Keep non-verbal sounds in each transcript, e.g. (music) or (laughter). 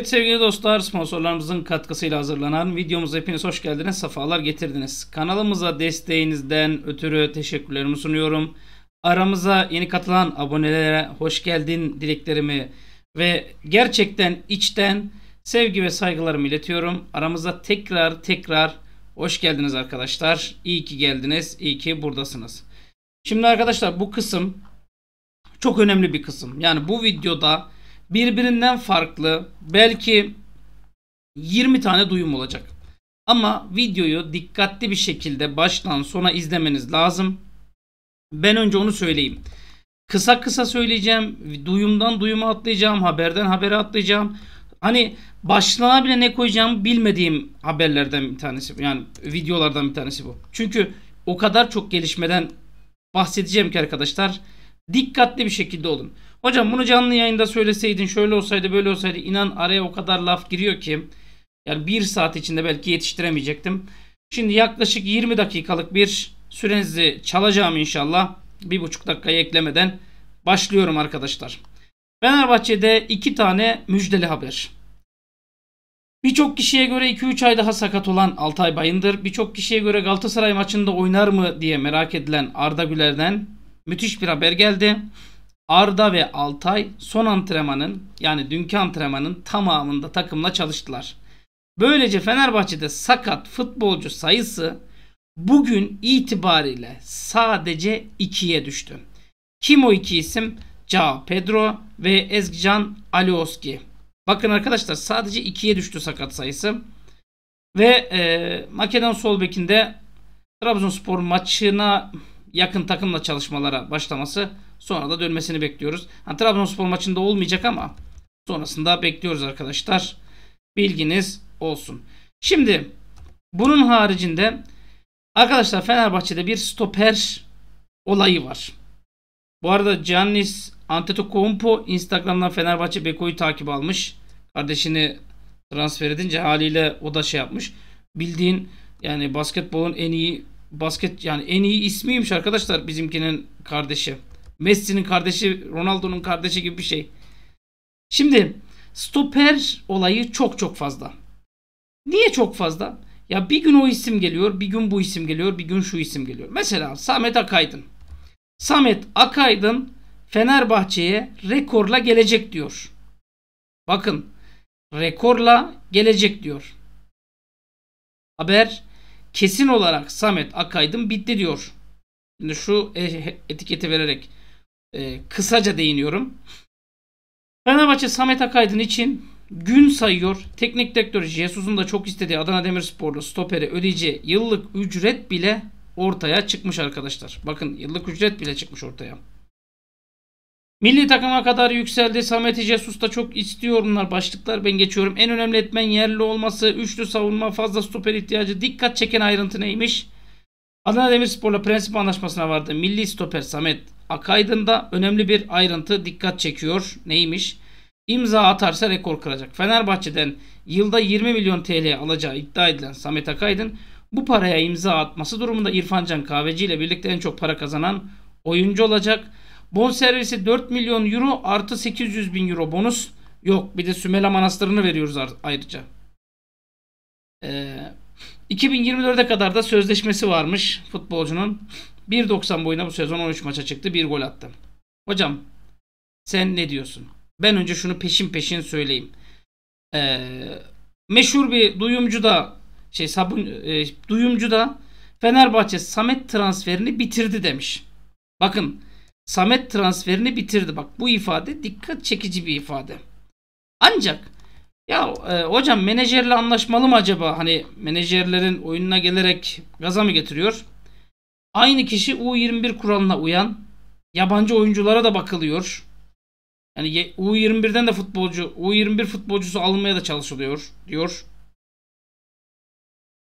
Evet sevgili dostlar sponsorlarımızın katkısıyla hazırlanan videomuza hepiniz hoş geldiniz, sefalar getirdiniz. Kanalımıza desteğinizden ötürü teşekkürlerimi sunuyorum. Aramıza yeni katılan abonelere hoş geldin dileklerimi ve gerçekten içten sevgi ve saygılarımı iletiyorum. Aramıza tekrar tekrar hoş geldiniz arkadaşlar. İyi ki geldiniz, iyi ki buradasınız. Şimdi arkadaşlar bu kısım çok önemli bir kısım. Yani bu videoda birbirinden farklı belki 20 tane duyum olacak. Ama videoyu dikkatli bir şekilde baştan sona izlemeniz lazım. Ben önce onu söyleyeyim. Kısa kısa söyleyeceğim. Duyumdan duyuma atlayacağım. Haberden habere atlayacağım. Hani başlığına bile ne koyacağımı bilmediğim haberlerden bir tanesi. Yani videolardan bir tanesi bu. Çünkü o kadar çok gelişmeden bahsedeceğim ki arkadaşlar. Dikkatli bir şekilde olun. Hocam bunu canlı yayında söyleseydin şöyle olsaydı böyle olsaydı inan araya o kadar laf giriyor ki yani bir saat içinde belki yetiştiremeyecektim. Şimdi yaklaşık 20 dakikalık bir sürenizi çalacağım inşallah. Bir buçuk dakikayı eklemeden başlıyorum arkadaşlar. Fenerbahçe'de iki tane müjdeli haber. Birçok kişiye göre 2-3 ay daha sakat olan Altay Bayındır, birçok kişiye göre Galatasaray maçında oynar mı diye merak edilen Arda Güler'den müthiş bir haber geldi. Arda ve Altay son antrenmanın yani dünkü antrenmanın tamamında takımla çalıştılar. Böylece Fenerbahçe'de sakat futbolcu sayısı bugün itibariyle sadece 2'ye düştü. Kim o iki isim? Ca Pedro ve Ezgican Alioski. Bakın arkadaşlar sadece 2'ye düştü sakat sayısı. Ve e, Makedon Solbek'in de Trabzonspor maçına yakın takımla çalışmalara başlaması sonra da dönmesini bekliyoruz. Yani Trabzonspor maçında olmayacak ama sonrasında bekliyoruz arkadaşlar. Bilginiz olsun. Şimdi bunun haricinde arkadaşlar Fenerbahçe'de bir stoper olayı var. Bu arada Giannis Antetokounmpo Instagram'dan Fenerbahçe Beko'yu takip almış. Kardeşini transfer edince haliyle o da şey yapmış. Bildiğin yani basketbolun en iyi basket yani en iyi ismiymiş arkadaşlar bizimkinin kardeşi. Messi'nin kardeşi, Ronaldo'nun kardeşi gibi bir şey. Şimdi stoper olayı çok çok fazla. Niye çok fazla? Ya bir gün o isim geliyor, bir gün bu isim geliyor, bir gün şu isim geliyor. Mesela Samet Akaydın. Samet Akaydın Fenerbahçe'ye rekorla gelecek diyor. Bakın rekorla gelecek diyor. Haber kesin olarak Samet Akaydın bitti diyor. Şimdi şu e, etiketi vererek e, kısaca değiniyorum. Fenerbahçe Samet Akaydın için gün sayıyor. Teknik direktör Jesus'un da çok istediği Adana Demirspor'da stoperi ödeyeceği yıllık ücret bile ortaya çıkmış arkadaşlar. Bakın yıllık ücret bile çıkmış ortaya. Milli takıma kadar yükseldi. Samet'i Cesus da çok istiyor Başlıklar ben geçiyorum. En önemli etmen yerli olması. Üçlü savunma fazla stoper ihtiyacı. Dikkat çeken ayrıntı neymiş? Adana Demirspor'la prensip anlaşmasına vardı. Milli stoper Samet Akaydın'da önemli bir ayrıntı dikkat çekiyor. Neymiş? İmza atarsa rekor kıracak. Fenerbahçe'den yılda 20 milyon TL alacağı iddia edilen Samet Akaydın bu paraya imza atması durumunda İrfan Can Kahveci ile birlikte en çok para kazanan oyuncu olacak. Bon servisi 4 milyon euro artı 800 bin euro bonus. Yok bir de Sümela Manastırı'nı veriyoruz ayrıca. Ee, 2024'e kadar da sözleşmesi varmış futbolcunun. 1.90 boyuna bu sezon 13 maça çıktı. Bir gol attı. Hocam sen ne diyorsun? Ben önce şunu peşin peşin söyleyeyim. Ee, meşhur bir duyumcu da şey sabun e, duyumcu da Fenerbahçe Samet transferini bitirdi demiş. Bakın Samet transferini bitirdi. Bak bu ifade dikkat çekici bir ifade. Ancak ya e, hocam menajerle anlaşmalı mı acaba? Hani menajerlerin oyununa gelerek gaza mı getiriyor? Aynı kişi U21 kuralına uyan yabancı oyunculara da bakılıyor. Yani U21'den de futbolcu, U21 futbolcusu alınmaya da çalışılıyor diyor.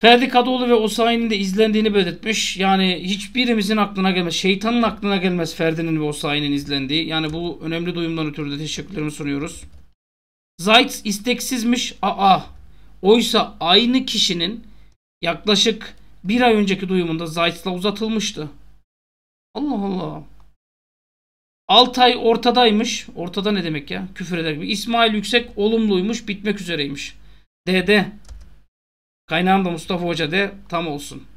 Ferdi Kadıoğlu ve Osayi'nin de izlendiğini belirtmiş. Yani hiçbirimizin aklına gelmez. Şeytanın aklına gelmez Ferdi'nin ve Osayi'nin izlendiği. Yani bu önemli duyumdan ötürü de teşekkürlerimi sunuyoruz. Zayt isteksizmiş. Aa. Oysa aynı kişinin yaklaşık bir ay önceki duyumunda Zayt'la uzatılmıştı. Allah Allah. Altay ortadaymış. Ortada ne demek ya? Küfür eder gibi. İsmail Yüksek olumluymuş. Bitmek üzereymiş. Dede Kaynağım da Mustafa Hoca de tam olsun.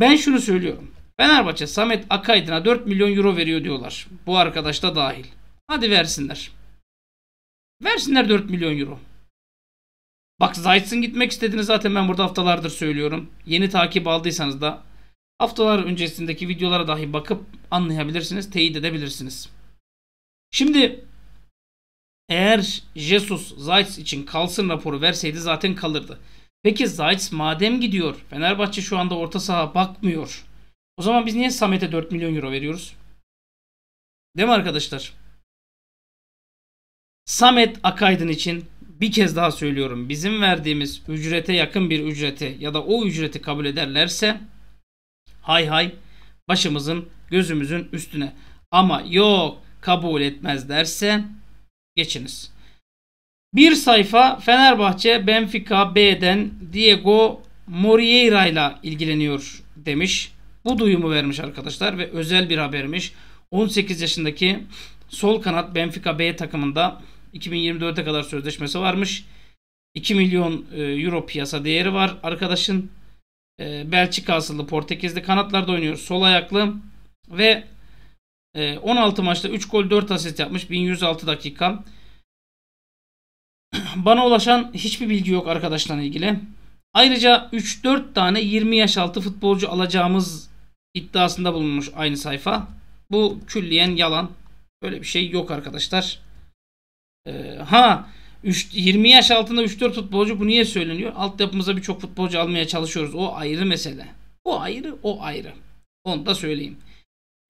Ben şunu söylüyorum. Fenerbahçe Samet Akaydın'a 4 milyon euro veriyor diyorlar. Bu arkadaş da dahil. Hadi versinler. Versinler 4 milyon euro. Bak Zayt'sın gitmek istediğini zaten ben burada haftalardır söylüyorum. Yeni takip aldıysanız da haftalar öncesindeki videolara dahi bakıp anlayabilirsiniz, teyit edebilirsiniz. Şimdi eğer Jesus Zayt için kalsın raporu verseydi zaten kalırdı. Peki Zayt madem gidiyor Fenerbahçe şu anda orta saha bakmıyor. O zaman biz niye Samet'e 4 milyon euro veriyoruz? Değil mi arkadaşlar? Samet Akaydın için bir kez daha söylüyorum. Bizim verdiğimiz ücrete yakın bir ücreti ya da o ücreti kabul ederlerse hay hay başımızın gözümüzün üstüne. Ama yok kabul etmezlerse geçiniz. Bir sayfa Fenerbahçe Benfica B'den Diego Moreira ile ilgileniyor demiş. Bu duyumu vermiş arkadaşlar ve özel bir habermiş. 18 yaşındaki sol kanat Benfica B takımında 2024'e kadar sözleşmesi varmış. 2 milyon e, euro piyasa değeri var arkadaşın. E, Belçika asıllı Portekizli kanatlarda oynuyor. Sol ayaklı ve 16 e, maçta 3 gol 4 asist yapmış. 1106 dakika bana ulaşan hiçbir bilgi yok arkadaşlarla ilgili. Ayrıca 3-4 tane 20 yaş altı futbolcu alacağımız iddiasında bulunmuş aynı sayfa. Bu külliyen yalan. Böyle bir şey yok arkadaşlar. Ee, ha 3, 20 yaş altında 3-4 futbolcu bu niye söyleniyor? Altyapımıza birçok futbolcu almaya çalışıyoruz. O ayrı mesele. O ayrı, o ayrı. Onu da söyleyeyim.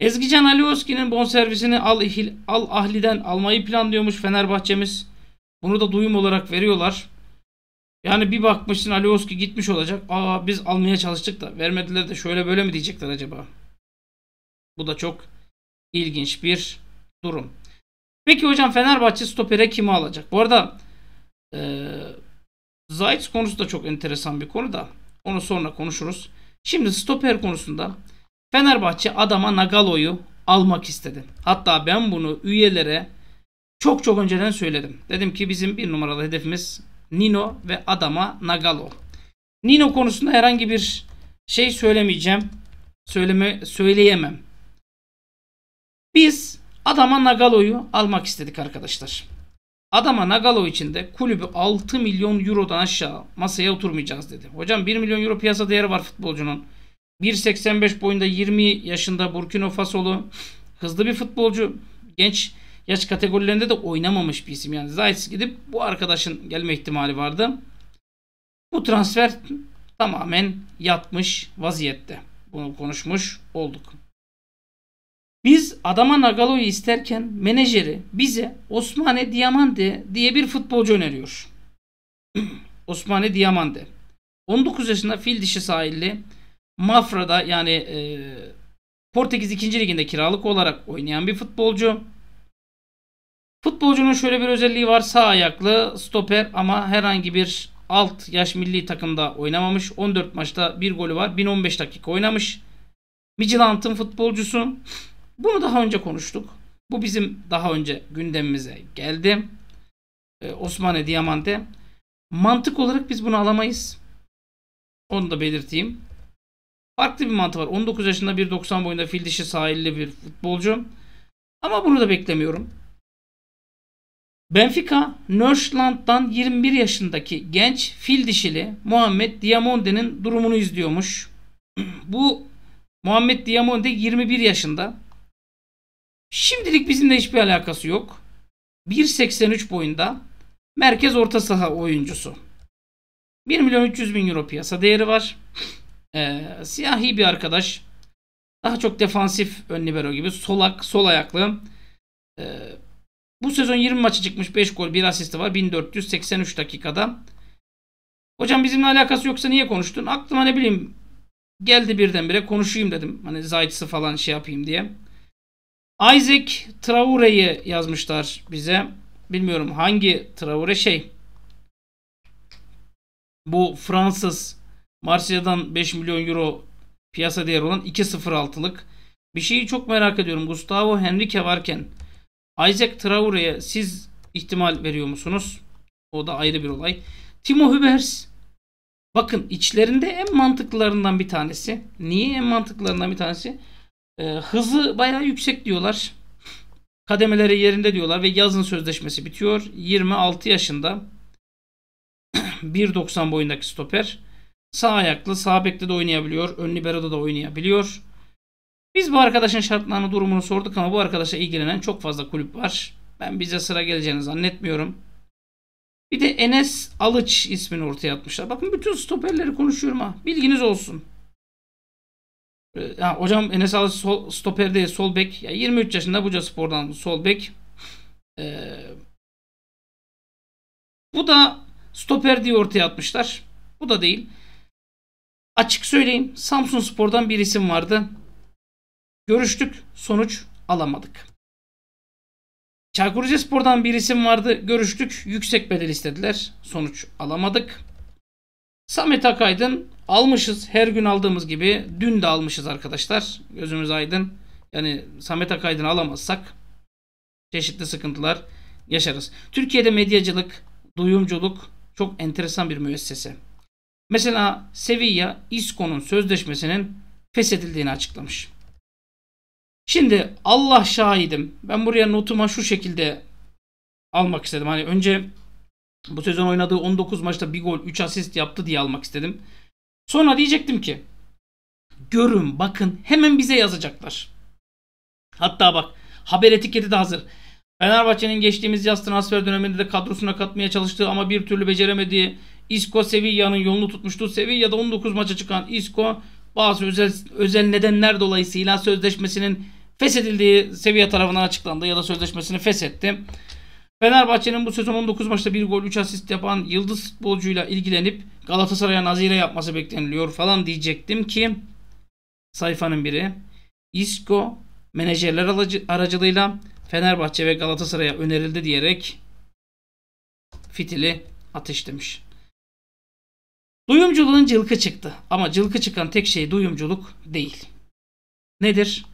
Ezgican Alioski'nin bonservisini Al, Al Ahli'den almayı planlıyormuş Fenerbahçe'miz. Bunu da duyum olarak veriyorlar. Yani bir bakmışsın Alioski gitmiş olacak. Aa biz almaya çalıştık da vermediler de şöyle böyle mi diyecekler acaba? Bu da çok ilginç bir durum. Peki hocam Fenerbahçe stopere kimi alacak? Bu arada e, Zayt konusu da çok enteresan bir konu da onu sonra konuşuruz. Şimdi stoper konusunda Fenerbahçe adama Nagalo'yu almak istedi. Hatta ben bunu üyelere çok çok önceden söyledim. Dedim ki bizim bir numaralı hedefimiz Nino ve Adama Nagalo. Nino konusunda herhangi bir şey söylemeyeceğim. Söyleme, söyleyemem. Biz Adama Nagalo'yu almak istedik arkadaşlar. Adama Nagalo için de kulübü 6 milyon eurodan aşağı masaya oturmayacağız dedi. Hocam 1 milyon euro piyasa değeri var futbolcunun. 1.85 boyunda 20 yaşında Burkina Fasolu hızlı bir futbolcu. Genç yaş kategorilerinde de oynamamış bir isim. Yani Zayt gidip bu arkadaşın gelme ihtimali vardı. Bu transfer tamamen yatmış vaziyette. Bunu konuşmuş olduk. Biz Adama Nagalo'yu isterken menajeri bize Osmane Diamante diye bir futbolcu öneriyor. (clears throat) Osmane Diamante. 19 yaşında fil dişi sahilli Mafra'da yani e, Portekiz 2. liginde kiralık olarak oynayan bir futbolcu. Futbolcunun şöyle bir özelliği var. Sağ ayaklı stoper ama herhangi bir alt yaş milli takımda oynamamış. 14 maçta bir golü var. 1015 dakika oynamış. Midtjylland'ın futbolcusu. Bunu daha önce konuştuk. Bu bizim daha önce gündemimize geldi. Ee, Osmane Diamante. Mantık olarak biz bunu alamayız. Onu da belirteyim. Farklı bir mantığı var. 19 yaşında 1.90 boyunda fil dişi sahilli bir futbolcu. Ama bunu da beklemiyorum. Benfica, Nörşland'dan 21 yaşındaki genç fil dişili Muhammed Diamonde'nin durumunu izliyormuş. (clears throat) Bu Muhammed Diamonde 21 yaşında. Şimdilik bizimle hiçbir alakası yok. 1.83 boyunda merkez orta saha oyuncusu. 1 milyon 300 bin euro piyasa değeri var. (clears throat) Ee, siyahi bir arkadaş. Daha çok defansif ön libero gibi. Solak, sol ayaklı. Ee, bu sezon 20 maçı çıkmış 5 gol 1 asisti var 1483 dakikada. Hocam bizimle alakası yoksa niye konuştun? Aklıma ne bileyim geldi birdenbire konuşayım dedim. Hani Zayt'sı falan şey yapayım diye. Isaac Traore'yi yazmışlar bize. Bilmiyorum hangi Traore şey. Bu Fransız Marsilya'dan 5 milyon euro piyasa değeri olan 2.06'lık. Bir şeyi çok merak ediyorum. Gustavo Henrique varken Isaac Traore'ye siz ihtimal veriyor musunuz? O da ayrı bir olay. Timo Hübers bakın içlerinde en mantıklılarından bir tanesi. Niye en mantıklılarından bir tanesi? Ee, hızı bayağı yüksek diyorlar. Kademeleri yerinde diyorlar ve yazın sözleşmesi bitiyor. 26 yaşında 1.90 (clears throat) boyundaki stoper. Sağ ayaklı, sağ bekte de oynayabiliyor. Ön libero'da da oynayabiliyor. Biz bu arkadaşın şartlarını durumunu sorduk ama bu arkadaşa ilgilenen çok fazla kulüp var. Ben bize sıra geleceğini zannetmiyorum. Bir de Enes Alıç ismini ortaya atmışlar. Bakın bütün stoperleri konuşuyorum ha. Bilginiz olsun. Ya, ee, hocam Enes Alıç sol, stoper değil sol bek. Ya, 23 yaşında Buca Spor'dan sol bek. Ee, bu da stoper diye ortaya atmışlar. Bu da değil. Açık söyleyeyim Samsun Spor'dan bir isim vardı. Görüştük sonuç alamadık. Çaykur Rizespor'dan bir isim vardı. Görüştük. Yüksek bedel istediler. Sonuç alamadık. Samet Akaydın almışız. Her gün aldığımız gibi dün de almışız arkadaşlar. Gözümüz aydın. Yani Samet Akaydın'ı alamazsak çeşitli sıkıntılar yaşarız. Türkiye'de medyacılık, duyumculuk çok enteresan bir müessese. Mesela Sevilla, İSKO'nun sözleşmesinin feshedildiğini açıklamış. Şimdi Allah şahidim. Ben buraya notuma şu şekilde almak istedim. Hani önce bu sezon oynadığı 19 maçta bir gol 3 asist yaptı diye almak istedim. Sonra diyecektim ki görün bakın hemen bize yazacaklar. Hatta bak haber etiketi de hazır. Fenerbahçe'nin geçtiğimiz yaz transfer döneminde de kadrosuna katmaya çalıştığı ama bir türlü beceremediği Isco Sevilla'nın yolunu tutmuştu. Sevilla'da 19 maça çıkan Isco bazı özel, özel nedenler dolayısıyla sözleşmesinin feshedildiği seviye tarafından açıklandı ya da sözleşmesini feshetti. Fenerbahçe'nin bu sezon 19 maçta 1 gol 3 asist yapan yıldız futbolcuyla ilgilenip Galatasaray'a nazire yapması bekleniliyor falan diyecektim ki sayfanın biri İSKO menajerler aracılığıyla Fenerbahçe ve Galatasaray'a önerildi diyerek fitili ateşlemiş. Duyumculuğun cılkı çıktı ama cılkı çıkan tek şey duyumculuk değil. Nedir?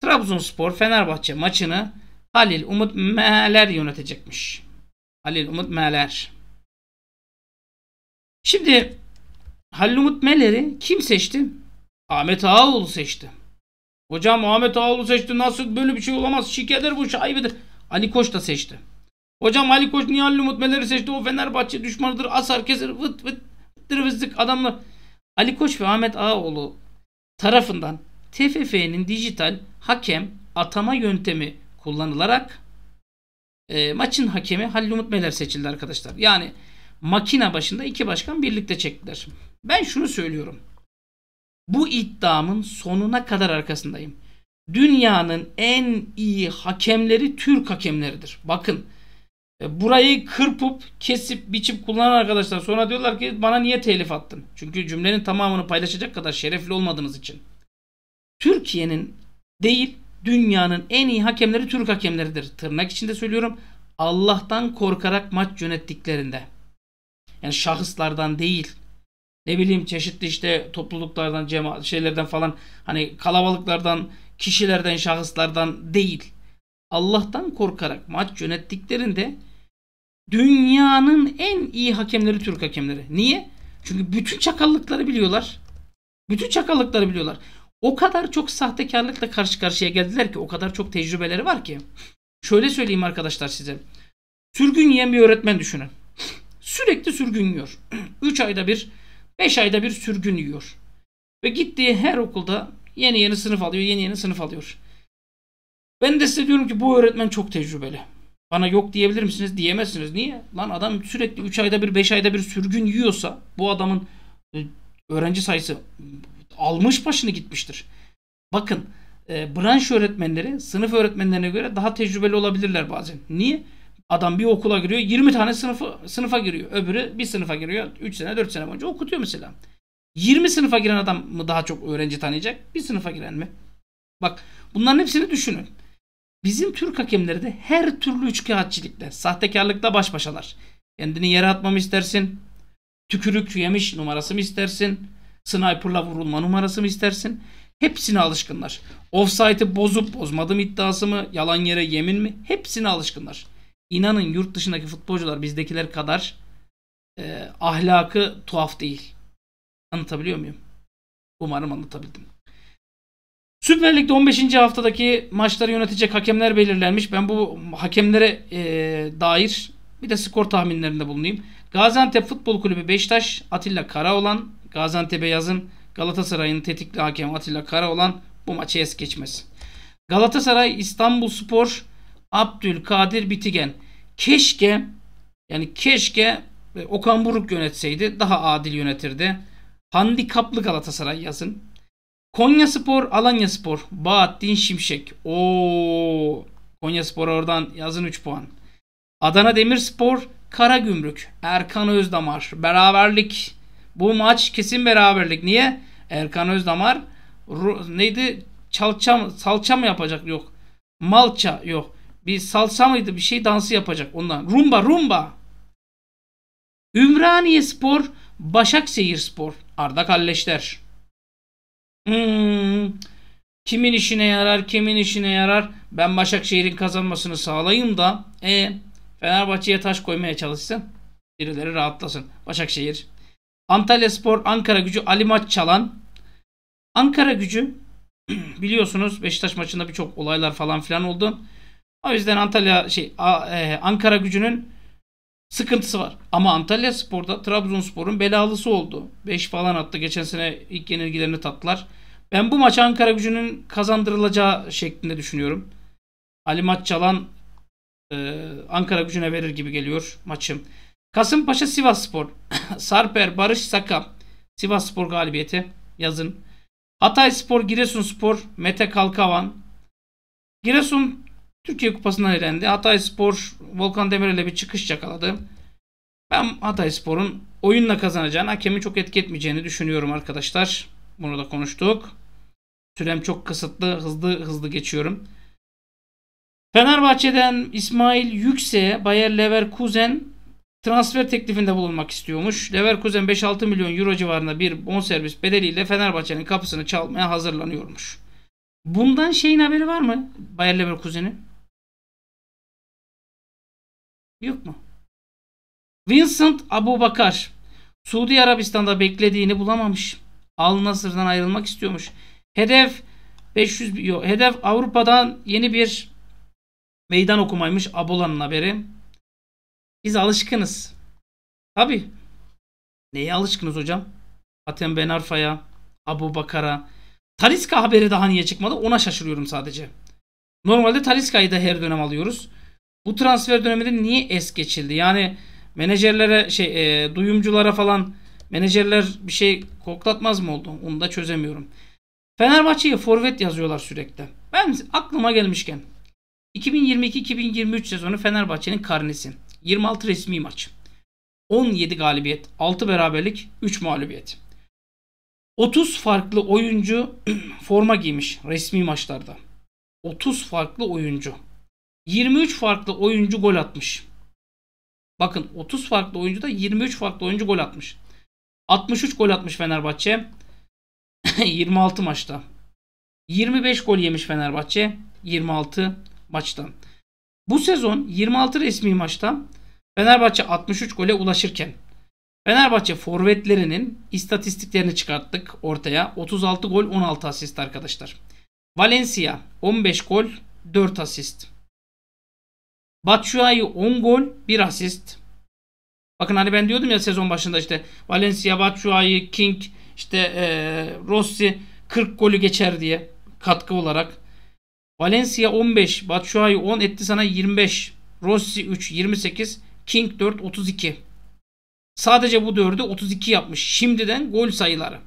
Trabzonspor Fenerbahçe maçını Halil Umut Meler yönetecekmiş. Halil Umut Meler. Şimdi Halil Umut Meler'i kim seçti? Ahmet Ağaoğlu seçti. Hocam Ahmet Ağaoğlu seçti. Nasıl böyle bir şey olamaz? Şikedir bu şaibedir. Ali Koç da seçti. Hocam Ali Koç niye Halil Umut Meler'i seçti? O Fenerbahçe düşmanıdır. Asar keser vıt vıt dırvızlık adamlar. Ali Koç ve Ahmet Ağaoğlu tarafından TFF'nin dijital hakem atama yöntemi kullanılarak e, maçın hakemi Halil Umut Meler seçildi arkadaşlar. Yani makina başında iki başkan birlikte çektiler. Ben şunu söylüyorum. Bu iddiamın sonuna kadar arkasındayım. Dünyanın en iyi hakemleri Türk hakemleridir. Bakın e, burayı kırpıp kesip biçip kullanan arkadaşlar sonra diyorlar ki bana niye telif attın? Çünkü cümlenin tamamını paylaşacak kadar şerefli olmadığınız için. Türkiye'nin değil dünyanın en iyi hakemleri Türk hakemleridir. Tırnak içinde söylüyorum. Allah'tan korkarak maç yönettiklerinde. Yani şahıslardan değil. Ne bileyim çeşitli işte topluluklardan, cema şeylerden falan hani kalabalıklardan, kişilerden, şahıslardan değil. Allah'tan korkarak maç yönettiklerinde dünyanın en iyi hakemleri Türk hakemleri. Niye? Çünkü bütün çakallıkları biliyorlar. Bütün çakallıkları biliyorlar. O kadar çok sahtekarlıkla karşı karşıya geldiler ki o kadar çok tecrübeleri var ki. Şöyle söyleyeyim arkadaşlar size. Sürgün yiyen bir öğretmen düşünün. Sürekli sürgün yiyor. 3 (clears throat) ayda bir, 5 ayda bir sürgün yiyor. Ve gittiği her okulda yeni yeni sınıf alıyor, yeni yeni sınıf alıyor. Ben de size diyorum ki bu öğretmen çok tecrübeli. Bana yok diyebilir misiniz? Diyemezsiniz. Niye? Lan adam sürekli 3 ayda bir 5 ayda bir sürgün yiyorsa bu adamın e, öğrenci sayısı almış başını gitmiştir. Bakın e, branş öğretmenleri sınıf öğretmenlerine göre daha tecrübeli olabilirler bazen. Niye? Adam bir okula giriyor 20 tane sınıfı, sınıfa giriyor. Öbürü bir sınıfa giriyor 3 sene 4 sene boyunca okutuyor mesela. 20 sınıfa giren adam mı daha çok öğrenci tanıyacak? Bir sınıfa giren mi? Bak bunların hepsini düşünün. Bizim Türk hakemleri de her türlü üçkağıtçılıkla, sahtekarlıkla baş başalar. Kendini yere atmamı istersin. Tükürük yemiş numarası mı istersin? Sniper'la vurulma numarası mı istersin? Hepsine alışkınlar. Offside'ı bozup bozmadım iddiası mı? Yalan yere yemin mi? Hepsine alışkınlar. İnanın yurt dışındaki futbolcular bizdekiler kadar e, ahlakı tuhaf değil. Anlatabiliyor muyum? Umarım anlatabildim. Süper Lig'de 15. haftadaki maçları yönetecek hakemler belirlenmiş. Ben bu hakemlere e, dair bir de skor tahminlerinde bulunayım. Gaziantep Futbol Kulübü Beşiktaş, Atilla Karaoğlan, Gaziantep yazın Galatasaray'ın tetikli hakem Atilla Kara olan bu maçı es geçmez. Galatasaray İstanbul Spor Abdülkadir Bitigen. Keşke yani keşke e, Okan Buruk yönetseydi daha adil yönetirdi. Handikaplı Galatasaray yazın. Konya Spor, Alanya Spor, Bahattin Şimşek. Oo, Konya Spor oradan yazın 3 puan. Adana Demirspor, Karagümrük, Erkan Özdamar. Beraberlik bu maç kesin beraberlik. Niye? Erkan Özdamar neydi? Çalça mı? Salça mı yapacak? Yok. Malça yok. Bir salsa mıydı? Bir şey dansı yapacak ondan. Rumba rumba. Ümraniye Spor, Başakşehir Spor. Arda Kalleşler. Hmm. Kimin işine yarar, kimin işine yarar? Ben Başakşehir'in kazanmasını sağlayayım da e Fenerbahçe'ye taş koymaya çalışsın. Birileri rahatlasın. Başakşehir Antalya Spor, Ankara Gücü, Ali Maç Çalan. Ankara Gücü (clears throat) biliyorsunuz Beşiktaş maçında birçok olaylar falan filan oldu. O yüzden Antalya şey e, Ankara Gücü'nün sıkıntısı var. Ama Antalya Spor'da Trabzonspor'un belalısı oldu. 5 falan attı. Geçen sene ilk yenilgilerini tattılar. Ben bu maçı Ankara Gücü'nün kazandırılacağı şeklinde düşünüyorum. Ali Maç Çalan e, Ankara Gücü'ne verir gibi geliyor maçım. Kasımpaşa Sivas Spor. (coughs) Sarper Barış Saka. Sivas Spor galibiyeti. Yazın. Hatay Spor Giresun Spor Mete Kalkavan. Giresun Türkiye Kupası'ndan elendi. Hatay Spor Volkan Demirel'e bir çıkış yakaladı. Ben Hatay Spor'un oyunla kazanacağını, hakemi çok etki etmeyeceğini düşünüyorum arkadaşlar. Bunu da konuştuk. Sürem çok kısıtlı. Hızlı hızlı geçiyorum. Fenerbahçe'den İsmail Yükse, Bayer Leverkusen transfer teklifinde bulunmak istiyormuş. Leverkusen 5-6 milyon euro civarında bir bonservis bedeliyle Fenerbahçe'nin kapısını çalmaya hazırlanıyormuş. Bundan şeyin haberi var mı? Bayer Leverkusen'in. Yok mu? Vincent Abubakar Suudi Arabistan'da beklediğini bulamamış. Al Nasır'dan ayrılmak istiyormuş. Hedef 500 yok. Hedef Avrupa'dan yeni bir meydan okumaymış Abola'nın haberi. Biz alışkınız. Tabi. Neye alışkınız hocam? Atem Ben Arfa'ya, Abu Bakar'a. Taliska haberi daha niye çıkmadı ona şaşırıyorum sadece. Normalde Taliska'yı da her dönem alıyoruz. Bu transfer döneminde niye es geçildi? Yani menajerlere şey e, duyumculara falan menajerler bir şey koklatmaz mı oldu? Onu da çözemiyorum. Fenerbahçe'ye forvet yazıyorlar sürekli. Ben aklıma gelmişken 2022-2023 sezonu Fenerbahçe'nin karnesi. 26 resmi maç. 17 galibiyet, 6 beraberlik, 3 mağlubiyet. 30 farklı oyuncu (clears throat) forma giymiş resmi maçlarda. 30 farklı oyuncu. 23 farklı oyuncu gol atmış. Bakın 30 farklı oyuncu da 23 farklı oyuncu gol atmış. 63 gol atmış Fenerbahçe. 26 (clears throat) maçta. 25 gol yemiş Fenerbahçe 26 maçtan. Bu sezon 26 resmi maçta Fenerbahçe 63 gole ulaşırken Fenerbahçe forvetlerinin istatistiklerini çıkarttık ortaya. 36 gol 16 asist arkadaşlar. Valencia 15 gol 4 asist. Batshuayi 10 gol 1 asist. Bakın hani ben diyordum ya sezon başında işte Valencia, Batshuayi, King, işte e, Rossi 40 golü geçer diye katkı olarak. Valencia 15. Batshuayi 10 etti sana 25. Rossi 3 28. King 4 32. Sadece bu dördü 32 yapmış. Şimdiden gol sayıları.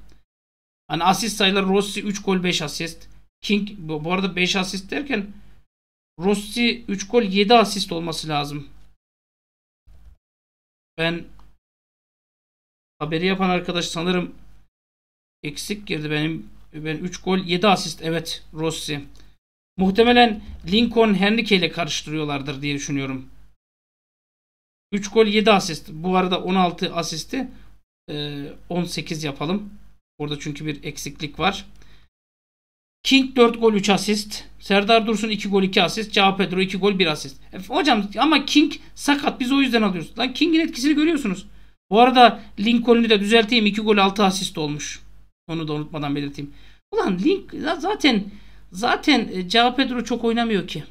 Hani asist sayıları Rossi 3 gol 5 asist. King bu arada 5 asist derken Rossi 3 gol 7 asist olması lazım. Ben haberi yapan arkadaş sanırım eksik girdi benim. Ben 3 gol 7 asist evet Rossi. Muhtemelen Lincoln Henrique ile karıştırıyorlardır diye düşünüyorum. 3 gol 7 asist. Bu arada 16 asisti 18 e, yapalım. Orada çünkü bir eksiklik var. King 4 gol 3 asist. Serdar Dursun 2 gol 2 asist. Cao Pedro 2 gol 1 asist. E, hocam ama King sakat biz o yüzden alıyoruz. Lan King'in etkisini görüyorsunuz. Bu arada Lincoln'u de düzelteyim 2 gol 6 asist olmuş. Onu da unutmadan belirteyim. Ulan Link zaten Zaten e, Cao Pedro çok oynamıyor ki.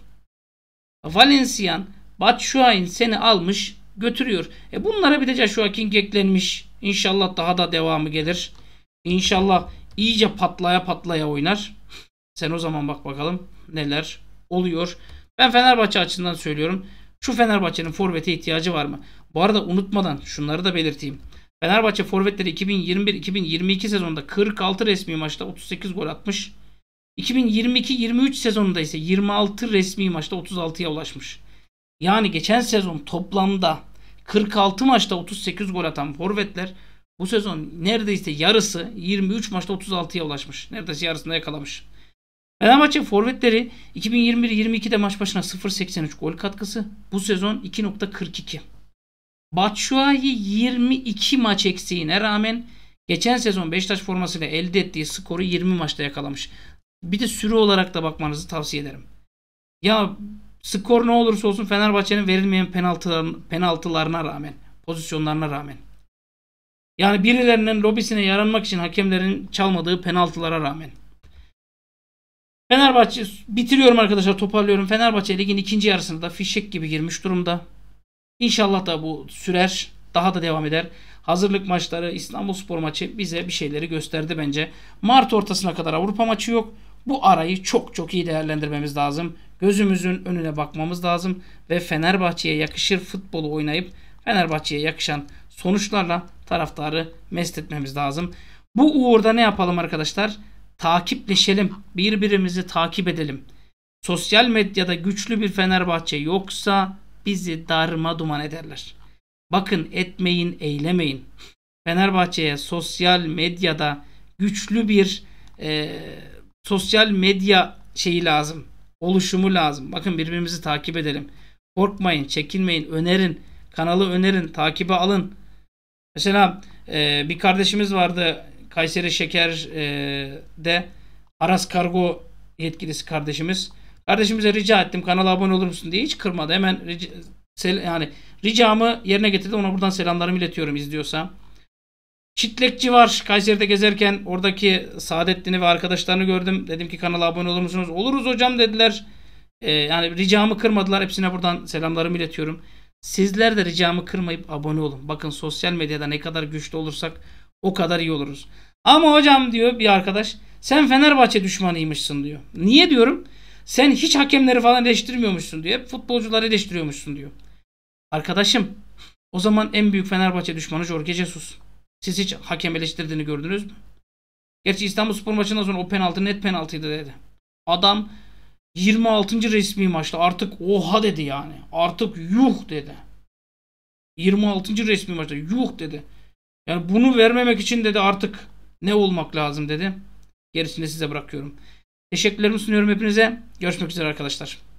Valencian, Batshuayin seni almış götürüyor. E bunlara bir de Joshua King eklenmiş. İnşallah daha da devamı gelir. İnşallah iyice patlaya patlaya oynar. Sen o zaman bak bakalım neler oluyor. Ben Fenerbahçe açısından söylüyorum. Şu Fenerbahçe'nin forvete ihtiyacı var mı? Bu arada unutmadan şunları da belirteyim. Fenerbahçe forvetleri 2021-2022 sezonunda 46 resmi maçta 38 gol atmış. 2022-23 sezonunda ise 26 resmi maçta 36'ya ulaşmış. Yani geçen sezon toplamda 46 maçta 38 gol atan forvetler bu sezon neredeyse yarısı 23 maçta 36'ya ulaşmış. Neredeyse yarısında yakalamış. Fenerbahçe forvetleri 2021-22'de maç başına 0.83 gol katkısı. Bu sezon 2.42. Batshuayi 22 maç eksiğine rağmen geçen sezon Beşiktaş formasıyla elde ettiği skoru 20 maçta yakalamış. Bir de sürü olarak da bakmanızı tavsiye ederim. Ya skor ne olursa olsun Fenerbahçe'nin verilmeyen penaltılar, penaltılarına rağmen, pozisyonlarına rağmen. Yani birilerinin lobisine yaranmak için hakemlerin çalmadığı penaltılara rağmen. Fenerbahçe bitiriyorum arkadaşlar toparlıyorum. Fenerbahçe ligin ikinci yarısında fişek gibi girmiş durumda. İnşallah da bu sürer. Daha da devam eder. Hazırlık maçları İstanbul Spor maçı bize bir şeyleri gösterdi bence. Mart ortasına kadar Avrupa maçı yok. Bu arayı çok çok iyi değerlendirmemiz lazım. Gözümüzün önüne bakmamız lazım ve Fenerbahçe'ye yakışır futbolu oynayıp Fenerbahçe'ye yakışan sonuçlarla taraftarı mest etmemiz lazım. Bu uğurda ne yapalım arkadaşlar? Takipleşelim. Birbirimizi takip edelim. Sosyal medyada güçlü bir Fenerbahçe yoksa bizi darma duman ederler. Bakın etmeyin, eylemeyin. Fenerbahçe'ye sosyal medyada güçlü bir e, sosyal medya şeyi lazım. Oluşumu lazım. Bakın birbirimizi takip edelim. Korkmayın, çekinmeyin, önerin. Kanalı önerin, takibe alın. Mesela e, bir kardeşimiz vardı Kayseri Şeker'de e, Aras Kargo yetkilisi kardeşimiz. Kardeşimize rica ettim kanala abone olur musun diye hiç kırmadı. Hemen rica, sel, yani ricamı yerine getirdi. Ona buradan selamlarımı iletiyorum izliyorsam. Çitlekçi var. Kayseri'de gezerken oradaki Saadettin'i ve arkadaşlarını gördüm. Dedim ki kanala abone olur musunuz? Oluruz hocam dediler. Ee, yani ricamı kırmadılar. Hepsine buradan selamlarımı iletiyorum. Sizler de ricamı kırmayıp abone olun. Bakın sosyal medyada ne kadar güçlü olursak o kadar iyi oluruz. Ama hocam diyor bir arkadaş sen Fenerbahçe düşmanıymışsın diyor. Niye diyorum? Sen hiç hakemleri falan eleştirmiyormuşsun diyor. Hep futbolcuları eleştiriyormuşsun diyor. Arkadaşım o zaman en büyük Fenerbahçe düşmanı Jorge Jesus. Siz hiç hakem eleştirdiğini gördünüz mü? Gerçi İstanbul Spor maçından sonra o penaltı net penaltıydı dedi. Adam 26. resmi maçta artık oha dedi yani. Artık yuh dedi. 26. resmi maçta yuh dedi. Yani bunu vermemek için dedi artık ne olmak lazım dedi. Gerisini size bırakıyorum. Teşekkürlerimi sunuyorum hepinize. Görüşmek üzere arkadaşlar.